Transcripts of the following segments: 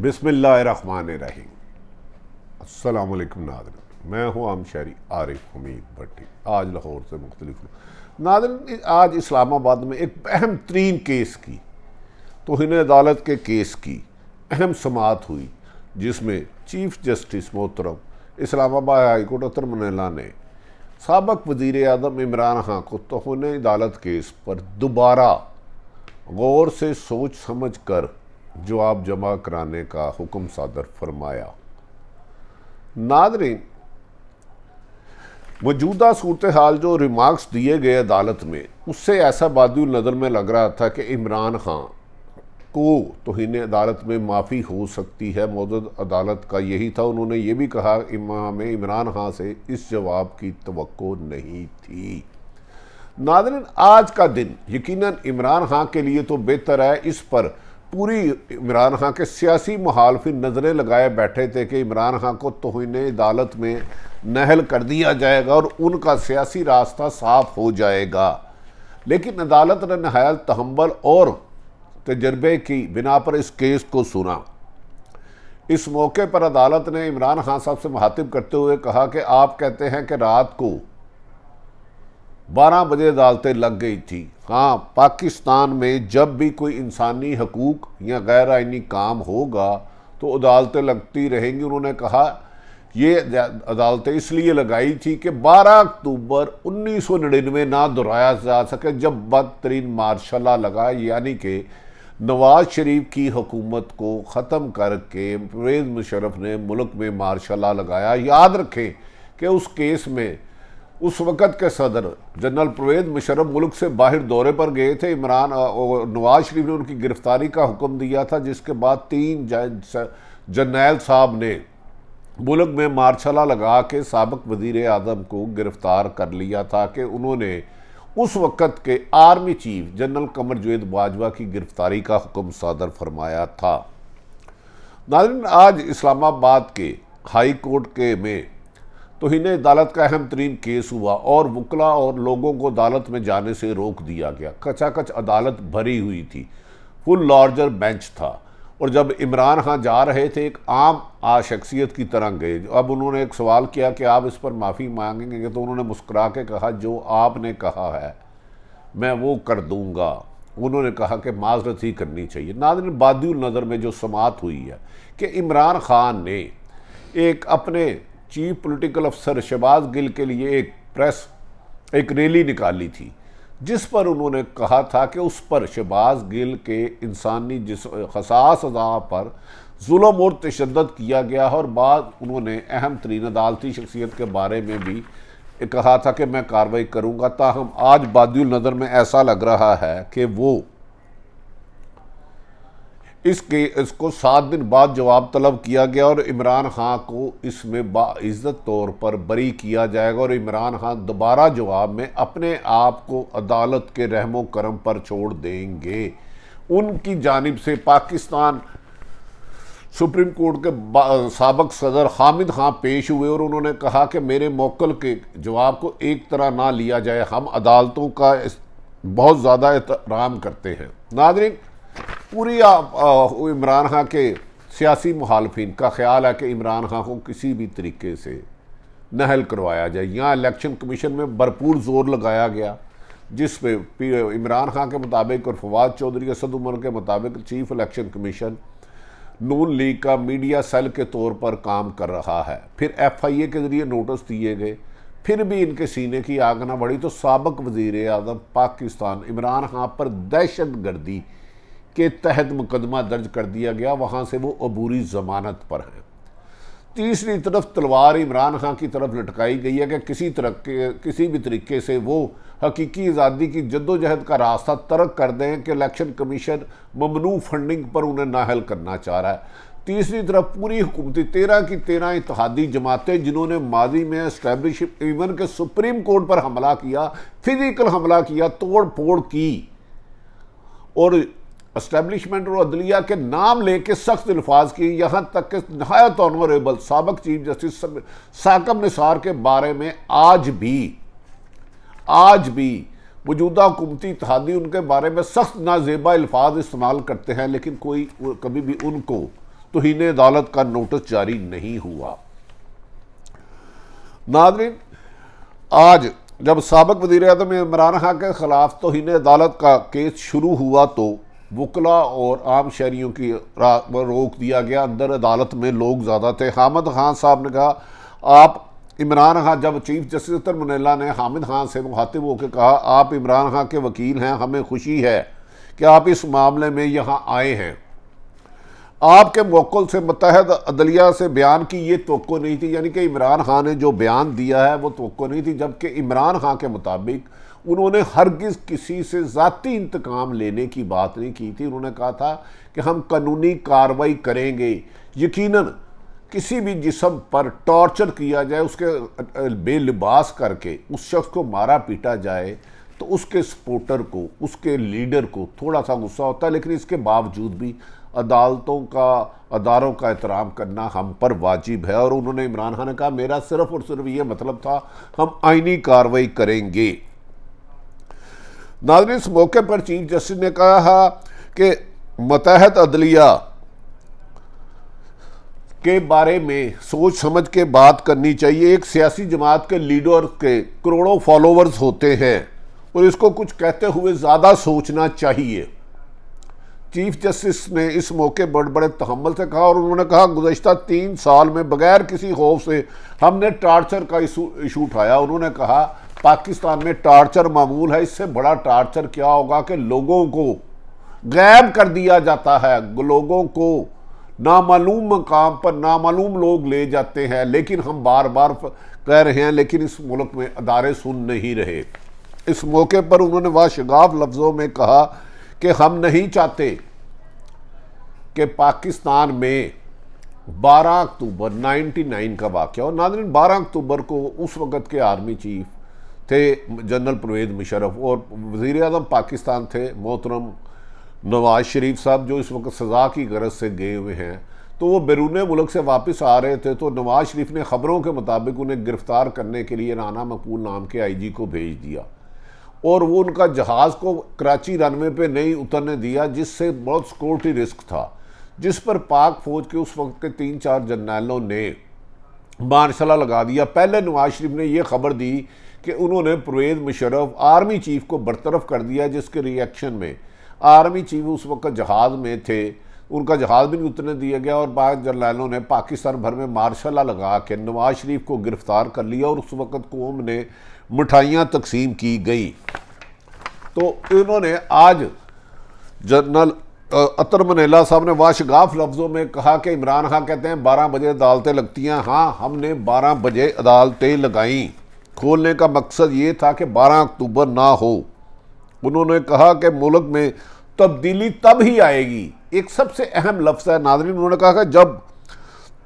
रही रहीम नादरन मैं हूँ आम शहरी आरिफ हमीद भट्टी आज लाहौर से मुख्तलिफ हूँ नादरन आज इस्लामाबाद में एक अहम तरीन केस की तोहन अदालत के केस की अहम समात हुई जिसमें चीफ जस्टिस मोहतरम इस्लामाबाद हाईकोर्ट अतर मनला ने सबक वजीर अजम इमरान खां को तोहन अदालत केस पर दोबारा गौर से सोच समझ कर जो आप जमा कराने का हुक्म सादर फरमाया नादरीन मौजूदा सूरत हाल जो रिमार्क्स दिए गए अदालत में उससे ऐसा बादल नज़र में लग रहा था कि इमरान खान को तोहन अदालत में माफ़ी हो सकती है मौजूद अदालत का यही था उन्होंने ये भी कहा इमाम इमरान खान से इस जवाब की तो नहीं थी नादरन आज का दिन यकीनन इमरान खान के लिए तो बेहतर है इस पर पूरी इमरान खां के सियासी फिर नज़रें लगाए बैठे थे कि इमरान खां को तोहन अदालत में नहल कर दिया जाएगा और उनका सियासी रास्ता साफ हो जाएगा लेकिन अदालत ने नहायल तहम्बल और तजर्बे की बिना पर इस केस को सुना इस मौके पर अदालत ने इमरान खान साहब से महातिब करते हुए कहा कि आप कहते हैं कि रात को 12 बजे अदालतें लग गई थी हाँ पाकिस्तान में जब भी कोई इंसानी हकूक़ या गैर आइनी काम होगा तो अदालतें लगती रहेंगी उन्होंने कहा ये अदालतें इसलिए लगाई थी कि 12 अक्टूबर 1999 ना दोहराया जा सके जब बदतरीन मार्शाला लगा यानी कि नवाज शरीफ की हुकूमत को ख़त्म करके परवेज़ मुशरफ ने मुल्क में मार्शाला लगाया याद रखें कि उस केस में उस वक़्त के सदर जनरल प्रवेद मुशरफ मुल्क से बाहर दौरे पर गए थे इमरान और नवाज शरीफ ने उनकी गिरफ्तारी का हुक्म दिया था जिसके बाद तीन जनरल साहब ने मुल्क में मार्शला लगा के सबक वजीर आजम को गिरफ़्तार कर लिया था कि उन्होंने उस वक़्त के army chief general Qamar Javed Bajwa की गिरफ़्तारी का हुक्म सदर फरमाया था नाजन आज इस्लामाबाद के हाई कोर्ट के में तो इन्हें अदालत का अहम तरीन केस हुआ और वकला और लोगों को अदालत में जाने से रोक दिया गया कचाकच अदालत भरी हुई थी फुल लार्जर बेंच था और जब इमरान खान जा रहे थे एक आम आ शख्सियत की तरह गए अब उन्होंने एक सवाल किया कि आप इस पर माफ़ी मांगेंगे तो उन्होंने मुस्करा के कहा जो आपने कहा है मैं वो कर दूंगा उन्होंने कहा कि माजरत ही करनी चाहिए नादिन बाद नज़र में जो समात हुई है कि इमरान खान ने एक अपने चीफ पॉलिटिकल अफसर शहबाज गिल के लिए एक प्रेस एक रैली निकाली थी जिस पर उन्होंने कहा था कि उस पर शहबाज गिल के इंसानी जिस हसास अदा पर जुलम और तशद किया गया है और बाद उन्होंने अहम तरीन अदालती शख्सियत के बारे में भी कहा था कि मैं कार्रवाई करूँगा ताहम आज बादल नज़र में ऐसा लग रहा है कि वो इसके इसको सात दिन बाद जवाब तलब किया गया और इमरान खां को इसमें बाज़्ज़त तौर पर बरी किया जाएगा और इमरान खां दोबारा जवाब में अपने आप को अदालत के रहमो करम पर छोड़ देंगे उनकी जानब से पाकिस्तान सुप्रीम कोर्ट के सबक सदर हामिद खां पेश हुए और उन्होंने कहा कि मेरे मोकल के जवाब को एक तरह ना लिया जाए हम अदालतों का बहुत ज़्यादा एहतराम करते हैं नागरिक पूरी इमरान खां के सियासी मुहालफिन का ख्याल है कि इमरान खां को किसी भी तरीके से नहल करवाया जाए यहाँ इलेक्शन कमीशन में भरपूर जोर लगाया गया जिस पे इमरान खान के मुताबिक और फवाद चौधरी असद उमर के मुताबिक chief election commission Noon League का मीडिया सेल के तौर पर काम कर रहा है फिर एफ आई ए के ज़रिए नोटिस दिए गए फिर भी इनके सीने की आग ना बढ़ी तो सबक वज़ी अजम पाकिस्तान इमरान खान पर दहशत गर्दी के तहत मुकदमा दर्ज कर दिया गया वहाँ से वो अबूरी ज़मानत पर हैं तीसरी तरफ तलवार इमरान खां की तरफ लटकाई गई है कि किसी तरक्के किसी भी तरीके से वो हकीकी आज़ादी की जद्दोजहद का रास्ता तर्क कर दें कि इलेक्शन कमीशन ममनू फंडिंग पर उन्हें नाहल करना चाह रहा है तीसरी तरफ पूरी हुकूमती तेरह की तेरह इतिहादी जमातें जिन्होंने माजी में इस्टेब्लिश इवन के सुप्रीम कोर्ट पर हमला किया फिजिकल हमला किया तोड़ फोड़ की और इस्टेबलिशमेंट और अदलिया के नाम लेके सख्त अल्फाज की यहाँ तक कि नहायत ऑनरेबल सबक चीफ जस्टिस साकम निसार के बारे में आज भी आज भी मौजूदा हुकूमती इतिहादी उनके बारे में सख्त नाजेबा अल्फाज इस्तेमाल करते हैं लेकिन कोई कभी भी उनको तोहन अदालत का नोटिस जारी नहीं हुआ नादरीन आज जब सबक वजीर अजम इमरान खां के खिलाफ तोहन अदालत का केस शुरू हुआ तो वकला और आम शहरीों की रोक दिया गया अंदर अदालत में लोग ज़्यादा थे हामिद खान साहब ने कहा आप इमरान खान जब चीफ जस्टिस तरमनला ने हामिद खान से मुखातिब होकर कहा आप इमरान खान के वकील हैं हमें खुशी है कि आप इस मामले में यहाँ आए हैं आपके मौकल से मतहद अदलिया से बयान की ये तो नहीं थी यानी कि इमरान खान ने जो बयान दिया है वो तो नहीं थी जबकि इमरान खान के मुताबिक उन्होंने हरगिज़ किसी से ज़ाती इंतकाम लेने की बात नहीं की थी उन्होंने कहा था कि हम कानूनी कार्रवाई करेंगे यकीनन किसी भी जिसम पर टॉर्चर किया जाए उसके बेलिबास करके उस शख्स को मारा पीटा जाए तो उसके सपोर्टर को उसके लीडर को थोड़ा सा गुस्सा होता है लेकिन इसके बावजूद भी अदालतों का अदारों का एहतराम करना हम पर वाजिब है और उन्होंने इमरान खान ने कहा मेरा सिर्फ और सिर्फ ये मतलब था हम आइनी कार्रवाई करेंगे नाजरी इस मौके पर चीफ जस्टिस ने कहा कि मतहत अदलिया के बारे में सोच समझ के बात करनी चाहिए एक सियासी जमात के लीडर के करोड़ों फॉलोअर्स होते हैं और इसको कुछ कहते हुए ज़्यादा सोचना चाहिए चीफ जस्टिस ने इस मौके पर बड़े तहमल से कहा और उन्होंने कहा गुजशत तीन साल में बगैर किसी खौफ से हमने टार्चर का इशू उठाया उन्होंने कहा पाकिस्तान में टार्चर मामूल है इससे बड़ा टार्चर क्या होगा कि लोगों को गैब कर दिया जाता है लोगों को नामालूम मकाम पर नामालूम लोग ले जाते हैं लेकिन हम बार बार कह रहे हैं लेकिन इस मुल्क में अदारे सुन नहीं रहे इस मौके पर उन्होंने वाशगाफ लफ्ज़ों में कहा कि हम नहीं चाहते कि पाकिस्तान में 12 अक्टूबर 99 का वाक़ और नादरीन 12 अक्टूबर को उस वक़्त के आर्मी चीफ थे जनरल प्रवेद मुशरफ और वज़ी अजम पाकिस्तान थे मोहतरम नवाज शरीफ साहब जो इस वक्त सज़ा की गरज से गए हुए हैं तो वो बैरून मुल्क से वापस आ रहे थे तो नवाज शरीफ ने ख़बरों के मुताबिक उन्हें गिरफ़्तार करने के लिए राना मकबूल नाम के आई जी को भेज दिया और वो उनका जहाज़ को कराची रनवे पे नहीं उतरने दिया जिससे बहुत सिक्योरिटी रिस्क था जिस पर पाक फ़ौज के उस वक्त के तीन चार जर्नैलों ने मार्शला लगा दिया पहले नवाज शरीफ ने यह खबर दी कि उन्होंने परवेज़ मुशरफ आर्मी चीफ़ को बरतरफ कर दिया जिसके रिएक्शन में आर्मी चीफ उस वक्त जहाज़ में थे उनका जहाज़ भी नहीं उतरने दिया गया और बाद जर्नैलों ने पाकिस्तान भर में मार्शला लगा के नवाज शरीफ को गिरफ़्तार कर लिया और उस वक्त कौम ने मिठाइयाँ तकसीम की गई तो इन्होंने आज जनरल अतर मनेला साहब ने वाशगाफ लफ्ज़ों में कहा कि इमरान खां कहते हैं बारह बजे अदालतें लगती हैं हाँ हमने बारह बजे अदालतें लगाईं खोलने का मकसद ये था कि बारह अक्टूबर ना हो उन्होंने कहा कि मुल्क में तब्दीली तब ही आएगी एक सबसे अहम लफ्ज़ है नादरी उन्होंने कहा कि जब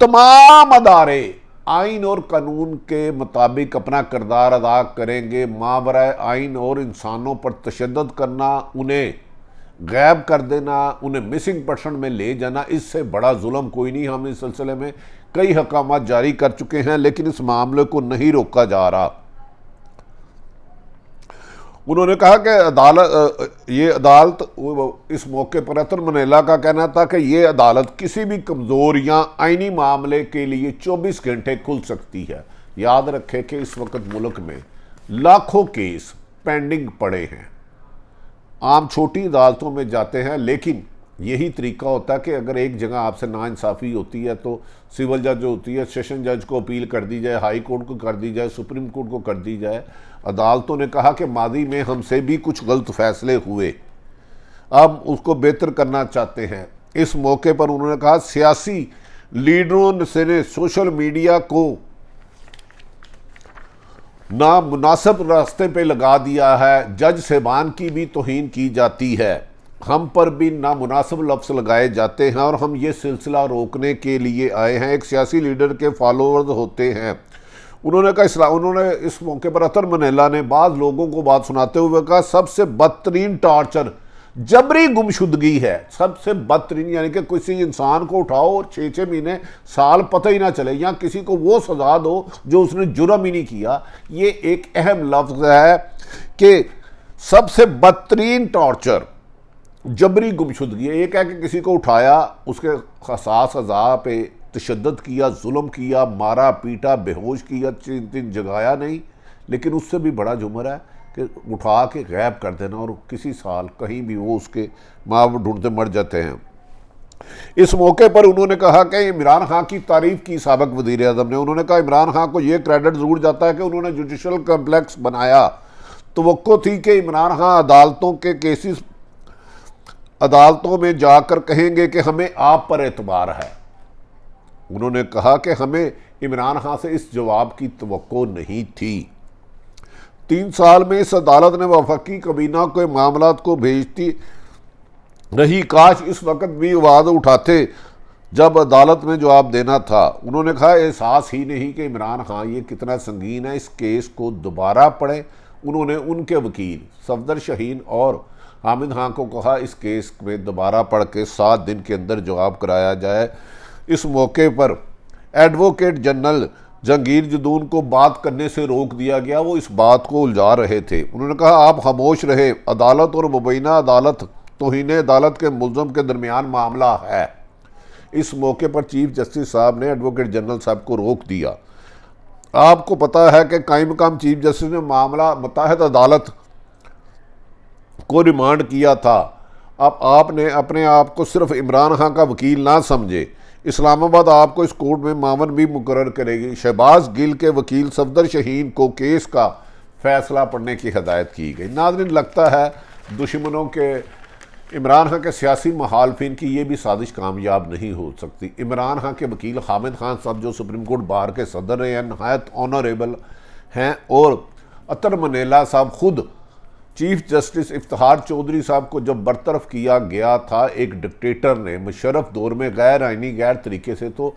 तमाम अदारे आइन और कानून के मुताबिक अपना किरदार अदा करेंगे मावरा आइन और इंसानों पर तशद करना उन्हें गैब कर देना उन्हें मिसिंग पर्सन में ले जाना इससे बड़ा जुल्म कोई नहीं हम इस सिलसिले में कई हकाम जारी कर चुके हैं लेकिन इस मामले को नहीं रोका जा रहा उन्होंने कहा कि अदालत ये अदालत इस मौके पर अतर मनेला का कहना था कि ये अदालत किसी भी कमज़ोर या आइनी मामले के लिए 24 घंटे खुल सकती है याद रखें कि इस वक्त मुल्क में लाखों केस पेंडिंग पड़े हैं आम छोटी अदालतों में जाते हैं लेकिन यही तरीका होता है कि अगर एक जगह आपसे इंसाफी होती है तो सिविल जज होती है सेशन जज को अपील कर दी जाए हाई कोर्ट को कर दी जाए सुप्रीम कोर्ट को कर दी जाए अदालतों ने कहा कि मादी में हमसे भी कुछ गलत फैसले हुए अब उसको बेहतर करना चाहते हैं इस मौके पर उन्होंने कहा सियासी लीडरों से ने सोशल मीडिया को नामुनासिब रास्ते पे लगा दिया है जज सेबान की भी तोहन की जाती है हम पर भी नामुनासिब लफ्स लगाए जाते हैं और हम ये सिलसिला रोकने के लिए आए हैं एक सियासी लीडर के फॉलोअर्स होते हैं उन्होंने कहा इसला उन्होंने इस मौके पर अतर मनेला ने बाद लोगों को बात सुनाते हुए कहा सबसे बदतरीन टॉर्चर जबरी गुमशुदगी है सबसे बदतरीन यानी कि किसी इंसान को उठाओ और छः छः महीने साल पता ही ना चले या किसी को वो सजा दो जो उसने जुर्म ही नहीं किया ये एक अहम लफ्ज़ है कि सबसे बदतरीन टॉर्चर जबरी गुमशुदगी है ये कह के किसी को उठाया उसके खसास अजा पे तशद किया जुल्म किया मारा पीटा बेहोश किया चिन तीन जगाया नहीं लेकिन उससे भी बड़ा जुमर है कि उठा के गैब कर देना और किसी साल कहीं भी वो उसके माँ ढूंढते मर जाते हैं इस मौके पर उन्होंने कहा कि इमरान खां की तारीफ की सबक वजीर अजम ने उन्होंने कहा इमरान खान को यह क्रेडिट ज़रूर जाता है कि उन्होंने जुडिशल कम्प्लेक्स बनाया तो थी कि इमरान खां अदालतों के केसेस अदालतों में जाकर कहेंगे कि हमें आप पर एतबार है उन्होंने कहा कि हमें इमरान खान से इस जवाब की तो नहीं थी तीन साल में इस अदालत ने वफाकी कबीना को मामला को भेजती रही काश इस वक्त भी वाद उठाते जब अदालत में जवाब देना था उन्होंने कहा एहसास ही नहीं कि इमरान खान ये कितना संगीन है इस केस को दोबारा पढ़े उन्होंने उनके वकील सफदर शहीन और हामिद खां को कहा इस केस में दोबारा पढ़ के सात दिन के अंदर जवाब कराया जाए इस मौके पर एडवोकेट जनरल जंगीर जदून को बात करने से रोक दिया गया वो इस बात को उलझा रहे थे उन्होंने कहा आप खामोश रहे अदालत और मुबैना अदालत तोहन अदालत के मुलम के दरमियान मामला है इस मौके पर चीफ जस्टिस साहब ने एडवोकेट जनरल साहब को रोक दिया आपको पता है कि कायम काम चीफ जस्टिस ने मामला मतहद अदालत को रिमांड किया था अब आपने अपने आप को सिर्फ इमरान खां का वकील ना समझे इस्लामाबाद आपको इस कोर्ट में मामन भी मुकर करेगी शहबाज गिल के वकील सफदर शहीन को केस का फैसला पढ़ने की हदायत की गई नाजरन लगता है दुश्मनों के इमरान खां के सियासी महालफिन की ये भी साजिश कामयाब नहीं हो सकती इमरान खां के वकील हामिद खान साहब जो सुप्रीम कोर्ट बार के सदर हैं नहायत ऑनरेबल हैं और अतर मनेला साहब खुद चीफ जस्टिस इफ्तार चौधरी साहब को जब बरतरफ किया गया था एक डिक्टेटर ने मुशरफ दौर में गैर आइनी गैर तरीके से तो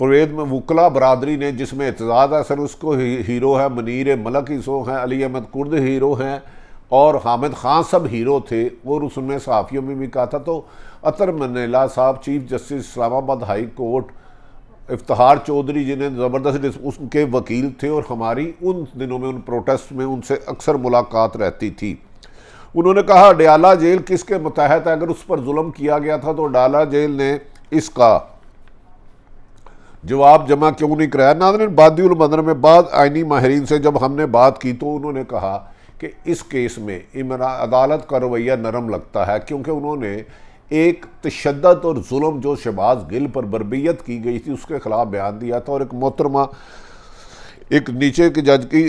परवेद में वकला बरदरी ने जिसमें एतजाज़ सर उसको ही, हीरो है मनीर मलक ईसो हैं अली अहमद कुर्द हीरो हैं और हामिद खान सब हीरो थे और उसमें सहाफ़ियों में भी कहा था तो अतर मनला साहब chief justice Islamabad high court Iftikhar Chaudhry जिन्हें ज़बरदस्त उनके वकील थे और हमारी उन दिनों में उन प्रोटेस्ट में उनसे अक्सर मुलाकात रहती थी उन्होंने कहा अडयाला जेल किसके है अगर उस पर जुल्म किया गया था तो अडाला जेल ने इसका जवाब जमा क्यों नहीं कराया नादन बादी में बाद आइनी माहरीन से जब हमने बात की तो उन्होंने कहा कि इस केस में इमरान अदालत का रवैया नरम लगता है क्योंकि उन्होंने एक तशद और जुल्म जो शहबाज़ गिल पर बरबियत की गई थी उसके खिलाफ बयान दिया था और एक मोहतरमा एक नीचे के जज की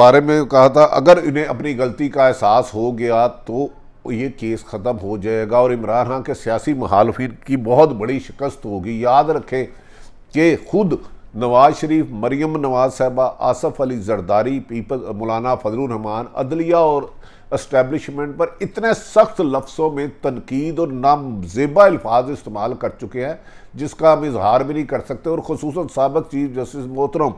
बारे में कहा था अगर इन्हें अपनी गलती का एहसास हो गया तो ये केस ख़त्म हो जाएगा और इमरान खान के सियासी महालफिन की बहुत बड़ी शिकस्त होगी याद रखें कि खुद नवाज शरीफ मरियम नवाज साहबा आसफ़ अली जरदारी पीपल मौलाना फजलरहमान अदलिया और इस्टेबलिशमेंट पर इतने सख्त लफ्सों में तनकीद और नामजेबा अल्फाज इस्तेमाल कर चुके हैं जिसका हम इजहार भी नहीं कर सकते और खसूस सबक चीफ जस्टिस मोहतरम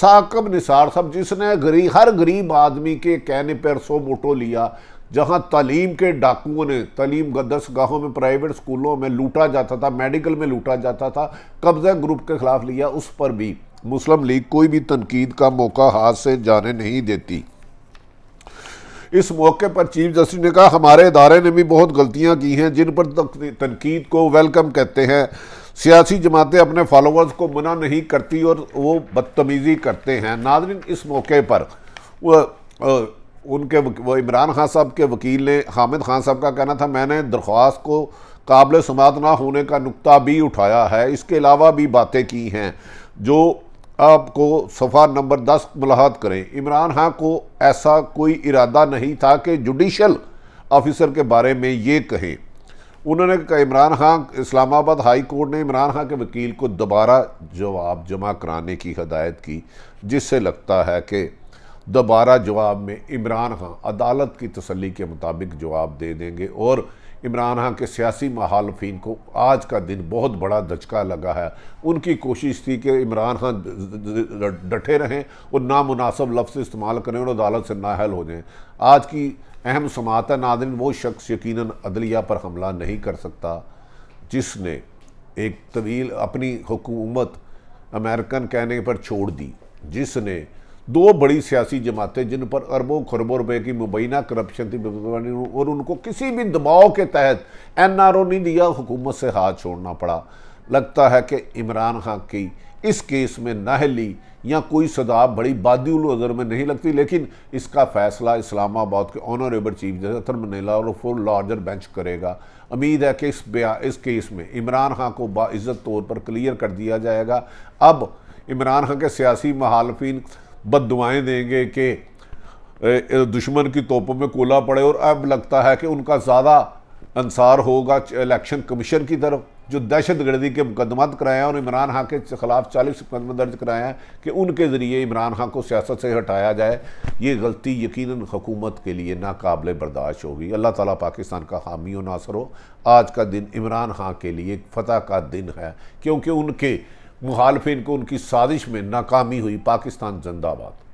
साकब निसार साहब जिसने गरी हर गरीब आदमी के कहने पर सो मोटो लिया जहाँ तलीम के डाकुओं ने तलीम दस गाहों में प्राइवेट स्कूलों में लूटा जाता था मेडिकल में लूटा जाता था कब्जा ग्रुप के ख़िलाफ़ लिया उस पर भी मुस्लिम लीग कोई भी तनकीद का मौका हाथ से जाने नहीं देती इस मौके पर चीफ जस्टिस ने कहा हमारे इदारे ने भी बहुत गलतियाँ की हैं जिन पर तनकीद को वेलकम कहते हैं सियासी जमातें अपने फॉलोअर्स को मना नहीं करती और वो बदतमीज़ी करते हैं नादरीन इस मौके पर वह उनके वो इमरान खान साहब के वकील ने हामिद खान साहब का कहना था मैंने दरख्वास्त को काबिल समात ना होने का नुकता भी उठाया है इसके अलावा भी बातें की हैं जो को सफ़ा नंबर दस मुलाहत करें इमरान खां को ऐसा कोई इरादा नहीं था कि जुडिशल ऑफिसर के बारे में ये कहें उन्होंने कहा इमरान खां इस्लामाबाद हाई कोर्ट ने इमरान खां के वकील को दोबारा जवाब जमा कराने की हदायत की जिससे लगता है कि दोबारा जवाब में इमरान खां अदालत की तसली के मुताबिक जवाब दे देंगे और इमरान खान के सियासी महालफी को आज का दिन बहुत बड़ा धचका लगा है उनकी कोशिश थी कि इमरान खान डटे रहें और नामनासब लफ्ज़ इस्तेमाल करें और अदालत से नाहल हो जाएँ आज की अहम समात है नादिन वो शख्स यकीन अदलिया पर हमला नहीं कर सकता जिसने एक तवील अपनी हुकूमत अमेरिकन कहने पर छोड़ दी जिसने दो बड़ी सियासी जमातें जिन पर अरबों खरबों रुपए की मुबैना करप्शन थी और उनको किसी भी दबाव के तहत एन आर ओ नहीं दिया हुकूमत से हाथ छोड़ना पड़ा लगता है कि इमरान खान की इस केस में नाहली या कोई सदा बड़ी बादल नज़र में नहीं लगती लेकिन इसका फैसला इस्लामाबाद के ऑनरेबल चीफ जस्टिस मनीला और फोर लार्जर बेंच करेगा उम्मीद है कि इस बया इस केस में इमरान खान को बाज़्ज़त तौर पर क्लियर कर दिया जाएगा अब इमरान खान के सियासी महालफिन बद दुआएँ देंगे कि दुश्मन की तोपों में कोला पड़े और अब लगता है कि उनका ज़्यादा अंसार होगा इलेक्शन कमीशन की तरफ जो दहशत गर्दी के मुकदमत कराए हैं और इमरान खां के खिलाफ चालीस मुकदमे दर्ज कराए हैं कि उनके ज़रिए इमरान खां को सियासत से हटाया जाए ये गलती यकीन हुकूमत के लिए नाकबिल बर्दाश्त होगी अल्लाह ताला पाकिस्तान का हामी व नासर हो आज का दिन इमरान खां के लिए फतह का दिन है क्योंकि उनके मुखालफिन को उनकी साजिश में नाकामी हुई पाकिस्तान जिंदाबाद